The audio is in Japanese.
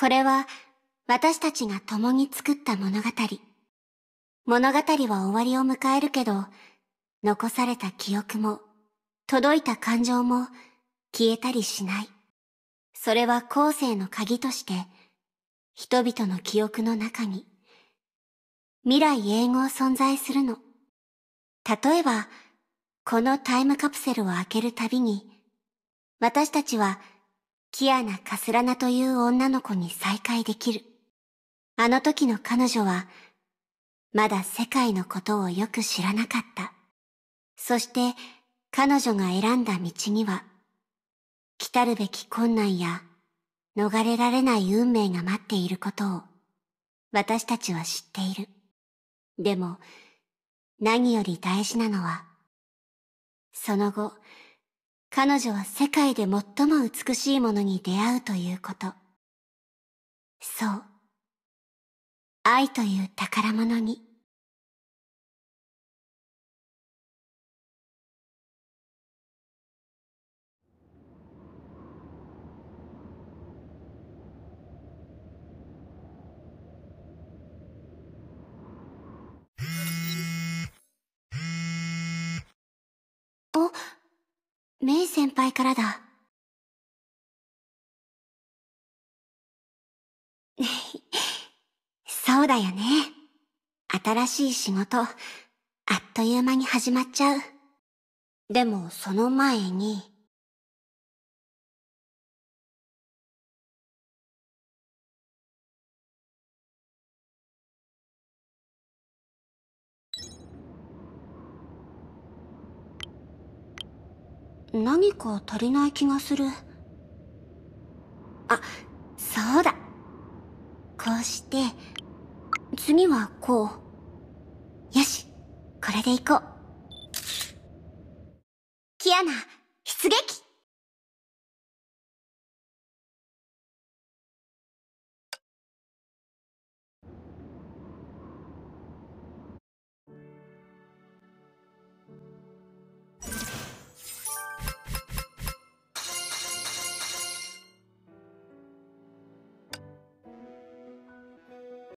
これは私たちが共に作った物語。物語は終わりを迎えるけど、残された記憶も、届いた感情も消えたりしない。それは後世の鍵として、人々の記憶の中に、未来永劫存在するの。例えば、このタイムカプセルを開けるたびに、私たちはキアナ・カスラナという女の子に再会できる。あの時の彼女は、まだ世界のことをよく知らなかった。そして、彼女が選んだ道には、来るべき困難や、逃れられない運命が待っていることを、私たちは知っている。でも、何より大事なのは、その後、彼女は世界で最も美しいものに出会うということ。そう。愛という宝物に。メイ先輩からだ。そうだよね。新しい仕事、あっという間に始まっちゃう。でもその前に、何か足りない気がする。あ、そうだ。こうして、次はこう。よし、これで行こう。キアナ、出撃